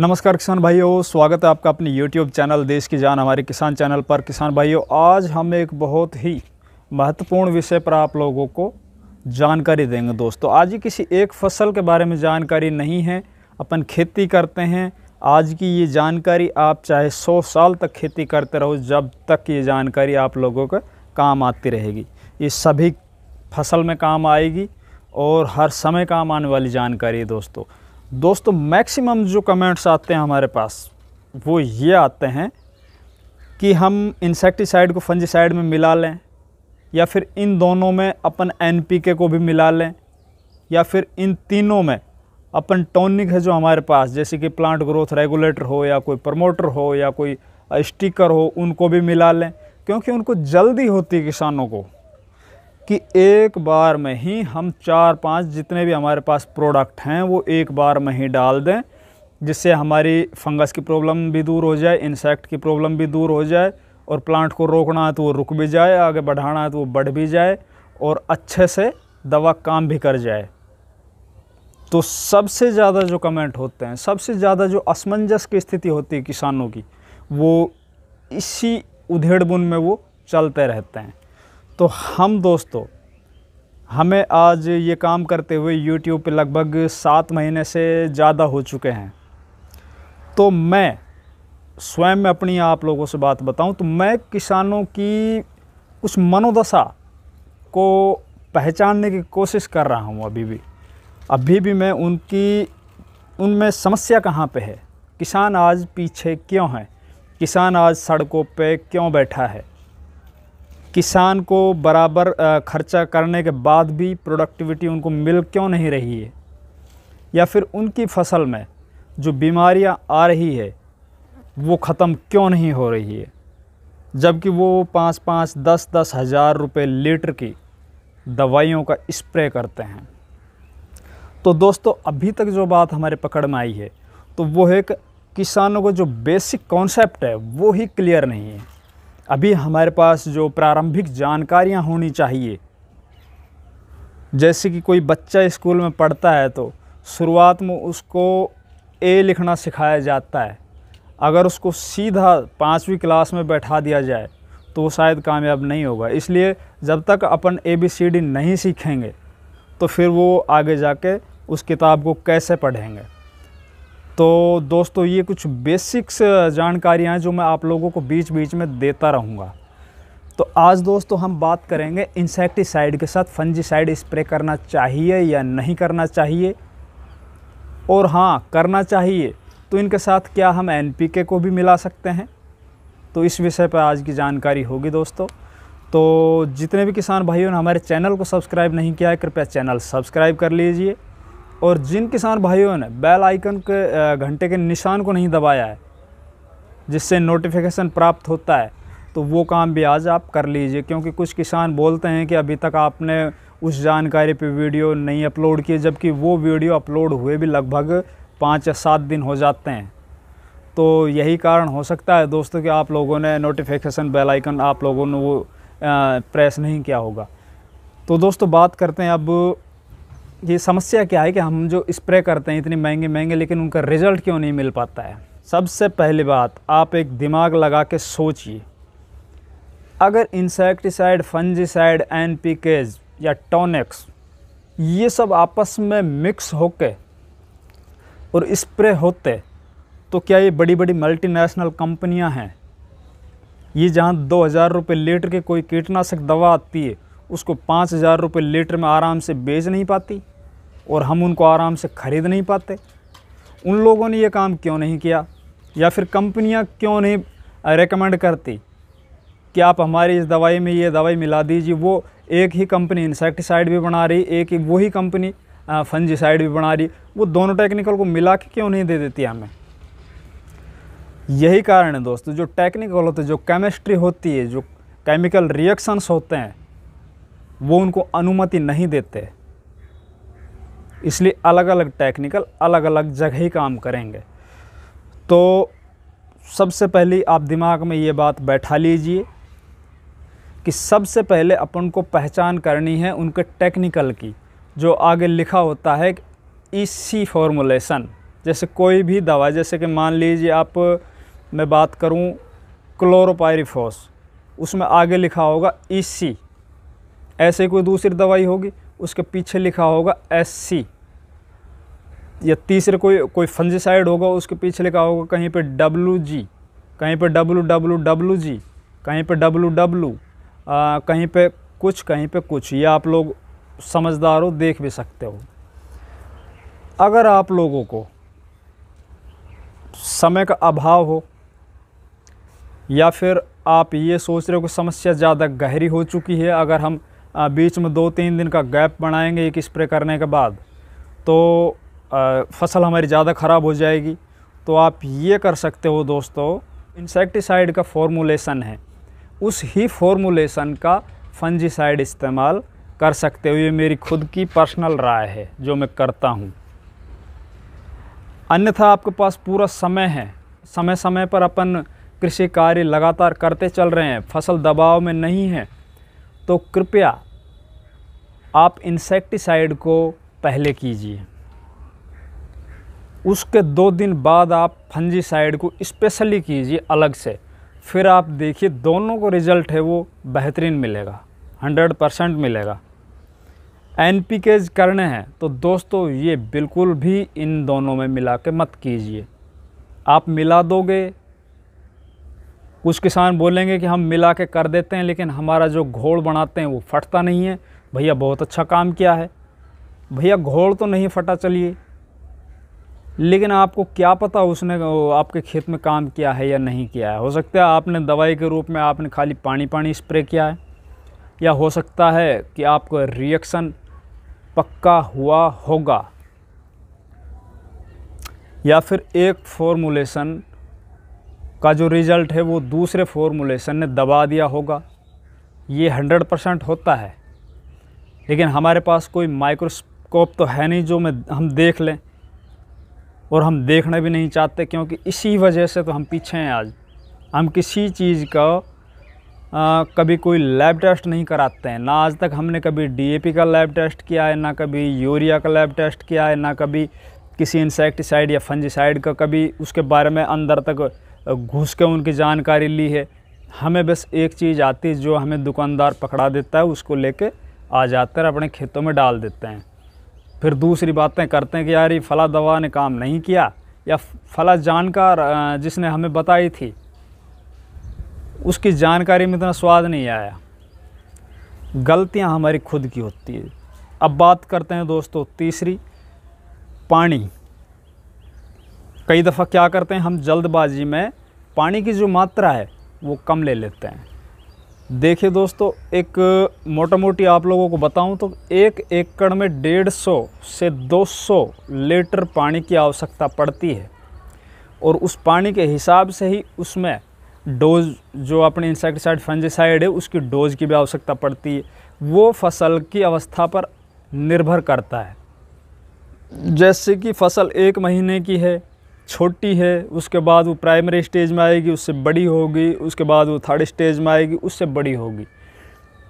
नमस्कार किसान भाइयों स्वागत है आपका अपने यूट्यूब चैनल देश की जान हमारे किसान चैनल पर किसान भाइयों आज हम एक बहुत ही महत्वपूर्ण विषय पर आप लोगों को जानकारी देंगे दोस्तों आज ही किसी एक फसल के बारे में जानकारी नहीं है अपन खेती करते हैं आज की ये जानकारी आप चाहे सौ साल तक खेती करते रहो जब तक ये जानकारी आप लोगों के काम आती रहेगी ये सभी फसल में काम आएगी और हर समय काम आने वाली जानकारी है दोस्तों दोस्तों मैक्सिमम जो कमेंट्स आते हैं हमारे पास वो ये आते हैं कि हम इंसेक्टिसाइड को फंजिसाइड में मिला लें या फिर इन दोनों में अपन एनपीके को भी मिला लें या फिर इन तीनों में अपन टॉनिक है जो हमारे पास जैसे कि प्लांट ग्रोथ रेगुलेटर हो या कोई प्रमोटर हो या कोई स्टिकर हो उनको भी मिला लें क्योंकि उनको जल्दी होती है किसानों को कि एक बार में ही हम चार पांच जितने भी हमारे पास प्रोडक्ट हैं वो एक बार में ही डाल दें जिससे हमारी फंगस की प्रॉब्लम भी दूर हो जाए इंसेक्ट की प्रॉब्लम भी दूर हो जाए और प्लांट को रोकना है तो वो रुक भी जाए आगे बढ़ाना है तो वो बढ़ भी जाए और अच्छे से दवा काम भी कर जाए तो सबसे ज़्यादा जो कमेंट होते हैं सबसे ज़्यादा जो असमंजस की स्थिति होती है किसानों की वो इसी उधेड़बुन में वो चलते रहते हैं तो हम दोस्तों हमें आज ये काम करते हुए यूट्यूब पे लगभग सात महीने से ज़्यादा हो चुके हैं तो मैं स्वयं में अपनी आप लोगों से बात बताऊं तो मैं किसानों की उस मनोदशा को पहचानने की कोशिश कर रहा हूं अभी भी अभी भी मैं उनकी उनमें समस्या कहाँ पे है किसान आज पीछे क्यों है किसान आज सड़कों पे क्यों बैठा है किसान को बराबर खर्चा करने के बाद भी प्रोडक्टिविटी उनको मिल क्यों नहीं रही है या फिर उनकी फसल में जो बीमारियां आ रही है वो ख़त्म क्यों नहीं हो रही है जबकि वो पाँच पाँच दस दस हज़ार रुपये लीटर की दवाइयों का स्प्रे करते हैं तो दोस्तों अभी तक जो बात हमारे पकड़ में आई है तो वो है कि किसानों को जो बेसिक कॉन्सेप्ट है वो ही क्लियर नहीं है अभी हमारे पास जो प्रारंभिक जानकारियाँ होनी चाहिए जैसे कि कोई बच्चा स्कूल में पढ़ता है तो शुरुआत में उसको ए लिखना सिखाया जाता है अगर उसको सीधा पाँचवीं क्लास में बैठा दिया जाए तो वो शायद कामयाब नहीं होगा इसलिए जब तक अपन ए बी सी डी नहीं सीखेंगे तो फिर वो आगे जाके उस किताब को कैसे पढ़ेंगे तो दोस्तों ये कुछ बेसिक्स जानकारियाँ जो मैं आप लोगों को बीच बीच में देता रहूँगा तो आज दोस्तों हम बात करेंगे इंसेक्टिसाइड के साथ फंजीसाइड स्प्रे करना चाहिए या नहीं करना चाहिए और हाँ करना चाहिए तो इनके साथ क्या हम एनपीके को भी मिला सकते हैं तो इस विषय पर आज की जानकारी होगी दोस्तों तो जितने भी किसान भाइयों ने हमारे चैनल को सब्सक्राइब नहीं किया है कृपया चैनल सब्सक्राइब कर लीजिए और जिन किसान भाइयों ने बेल आइकन के घंटे के निशान को नहीं दबाया है जिससे नोटिफिकेशन प्राप्त होता है तो वो काम भी आज आप कर लीजिए क्योंकि कुछ किसान बोलते हैं कि अभी तक आपने उस जानकारी पे वीडियो नहीं अपलोड किए जबकि वो वीडियो अपलोड हुए भी लगभग पाँच या सात दिन हो जाते हैं तो यही कारण हो सकता है दोस्तों कि आप लोगों ने नोटिफिकेशन बेल आइकन आप लोगों ने वो प्रेस नहीं किया होगा तो दोस्तों बात करते हैं अब ये समस्या क्या है कि हम जो स्प्रे करते हैं इतने महंगे महंगे लेकिन उनका रिज़ल्ट क्यों नहीं मिल पाता है सबसे पहली बात आप एक दिमाग लगा के सोचिए अगर insecticide fungicide N P K या टोनेक्स ये सब आपस में मिक्स होके और स्प्रे होते तो क्या ये बड़ी बड़ी मल्टीनेशनल कंपनियां हैं ये जहाँ दो हज़ार रुपये लीटर के कोई कीटनाशक दवा आती है उसको पाँच हज़ार रुपये लीटर में आराम से बेच नहीं पाती और हम उनको आराम से ख़रीद नहीं पाते उन लोगों ने ये काम क्यों नहीं किया या फिर कंपनियां क्यों नहीं रेकमेंड करती कि आप हमारी इस दवाई में ये दवाई मिला दीजिए वो एक ही कंपनी इंसेक्टिसाइड भी बना रही एक ही वही कंपनी फंजीसाइड भी बना रही वो दोनों टेक्निकल को मिला के क्यों नहीं दे देती हमें यही कारण है दोस्तों जो टेक्निकल होते जो केमिस्ट्री होती है जो केमिकल रिएक्शंस होते हैं वो उनको अनुमति नहीं देते इसलिए अलग अलग टेक्निकल अलग अलग जगह ही काम करेंगे तो सबसे पहले आप दिमाग में ये बात बैठा लीजिए कि सबसे पहले अपन को पहचान करनी है उनके टेक्निकल की जो आगे लिखा होता है ई सी फॉर्मुलेसन जैसे कोई भी दवा जैसे कि मान लीजिए आप मैं बात करूं क्लोरोपायरिफोस उसमें आगे लिखा होगा ई सी ऐसे कोई दूसरी दवाई होगी उसके पीछे लिखा होगा एस सी या तीसरे कोई कोई फंजीसाइड होगा उसके पीछे लिखा होगा कहीं पे डब्लू जी कहीं पे डब्लू डब्लू डब्लू जी कहीं पे डब्लू डब्लू कहीं पे कुछ कहीं पे कुछ ये आप लोग समझदार हो देख भी सकते हो अगर आप लोगों को समय का अभाव हो या फिर आप ये सोच रहे हो कि समस्या ज़्यादा गहरी हो चुकी है अगर हम बीच में दो तीन दिन का गैप बनाएंगे एक स्प्रे करने के बाद तो फसल हमारी ज़्यादा ख़राब हो जाएगी तो आप ये कर सकते हो दोस्तों इंसेक्टिसाइड का फॉर्मूलेशन है उस ही फॉर्मूलेशन का फंजीसाइड इस्तेमाल कर सकते हो ये मेरी खुद की पर्सनल राय है जो मैं करता हूँ अन्यथा आपके पास पूरा समय है समय समय पर अपन कृषि कार्य लगातार करते चल रहे हैं फसल दबाव में नहीं है तो कृपया आप इंसेक्टिसाइड को पहले कीजिए उसके दो दिन बाद आप फंजीसाइड को स्पेशली कीजिए अलग से फिर आप देखिए दोनों को रिज़ल्ट है वो बेहतरीन मिलेगा 100 परसेंट मिलेगा एन पी केज करने हैं तो दोस्तों ये बिल्कुल भी इन दोनों में मिला के मत कीजिए आप मिला दोगे कुछ किसान बोलेंगे कि हम मिला के कर देते हैं लेकिन हमारा जो घोड़ बनाते हैं वो फटता नहीं है भैया बहुत अच्छा काम किया है भैया घोड़ तो नहीं फटा चलिए लेकिन आपको क्या पता उसने आपके खेत में काम किया है या नहीं किया है हो सकता है आपने दवाई के रूप में आपने खाली पानी पानी स्प्रे किया है या हो सकता है कि आपको रिएक्शन पक्का हुआ होगा या फिर एक फॉर्मूलेशन का जो रिज़ल्ट है वो दूसरे फॉर्मूलेशन ने दबा दिया होगा ये हंड्रेड परसेंट होता है लेकिन हमारे पास कोई माइक्रोस्कोप तो है नहीं जो मैं हम देख लें और हम देखना भी नहीं चाहते क्योंकि इसी वजह से तो हम पीछे हैं आज हम किसी चीज़ का आ, कभी कोई लैब टेस्ट नहीं कराते हैं ना आज तक हमने कभी डीएपी का लैब टेस्ट किया है ना कभी यूरिया का लैब टेस्ट किया है ना कभी किसी इंसेक्टिसाइड या फंजिसाइड का कभी उसके बारे में अंदर तक घुस के उनकी जानकारी ली है हमें बस एक चीज़ आती है जो हमें दुकानदार पकड़ा देता है उसको लेके आ जाते हैं अपने खेतों में डाल देते हैं फिर दूसरी बातें करते हैं कि यार ये फला दवा ने काम नहीं किया या फला जानकार जिसने हमें बताई थी उसकी जानकारी में इतना स्वाद नहीं आया गलतियां हमारी खुद की होती है अब बात करते हैं दोस्तों तीसरी पानी कई दफ़ा क्या करते हैं हम जल्दबाजी में पानी की जो मात्रा है वो कम ले लेते हैं देखिए दोस्तों एक मोटा मोटी आप लोगों को बताऊं तो एक एकड़ में डेढ़ सौ से दो सौ लीटर पानी की आवश्यकता पड़ती है और उस पानी के हिसाब से ही उसमें डोज जो अपने इंसेक्टिसाइड फंजिसाइड है उसकी डोज की भी आवश्यकता पड़ती है वो फसल की अवस्था पर निर्भर करता है जैसे कि फसल एक महीने की है छोटी है उसके बाद वो प्राइमरी स्टेज में आएगी उससे बड़ी होगी उसके बाद वो थर्ड स्टेज में आएगी उससे बड़ी होगी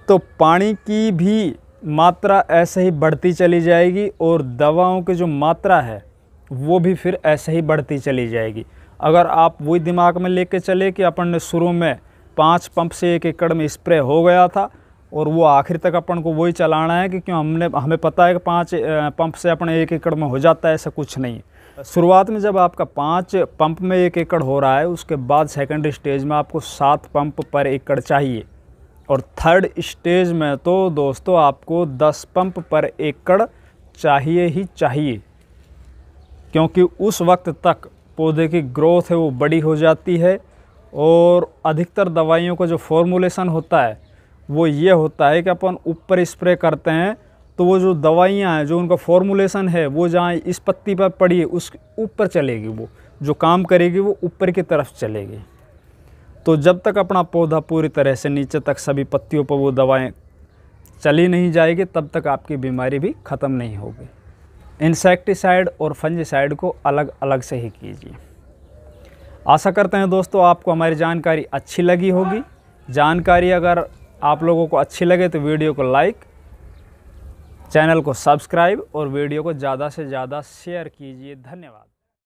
तो पानी की भी मात्रा ऐसे ही बढ़ती चली जाएगी और दवाओं की जो मात्रा है वो भी फिर ऐसे ही बढ़ती चली जाएगी अगर आप वही दिमाग में लेके चले कि अपन ने शुरू में पाँच पंप से एक एकड़ में स्प्रे हो गया था और वो आखिर तक अपन को वही चलाना है कि क्यों हमने हमें पता है कि पाँच पंप से अपने एक एकड़ में हो जाता है ऐसा कुछ नहीं शुरुआत में जब आपका पाँच पंप में एक एकड़ हो रहा है उसके बाद सेकेंड स्टेज में आपको सात पंप पर एकड़ चाहिए और थर्ड स्टेज में तो दोस्तों आपको दस पंप पर एकड़ चाहिए ही चाहिए क्योंकि उस वक्त तक पौधे की ग्रोथ है वो बड़ी हो जाती है और अधिकतर दवाइयों का जो फॉर्मूलेशन होता है वो ये होता है कि अपन ऊपर स्प्रे करते हैं तो वो जो दवाइयाँ हैं जो उनका फॉर्मूलेशन है वो जहाँ इस पत्ती पर पड़ी है उस ऊपर चलेगी वो जो काम करेगी वो ऊपर की तरफ चलेगी तो जब तक अपना पौधा पूरी तरह से नीचे तक सभी पत्तियों पर वो दवाएं चली नहीं जाएगी तब तक आपकी बीमारी भी ख़त्म नहीं होगी इंसेक्टिसाइड और फंजिसाइड को अलग अलग से ही कीजिए आशा करते हैं दोस्तों आपको हमारी जानकारी अच्छी लगी होगी जानकारी अगर आप लोगों को अच्छी लगे तो वीडियो को लाइक चैनल को सब्सक्राइब और वीडियो को ज़्यादा से ज़्यादा शेयर कीजिए धन्यवाद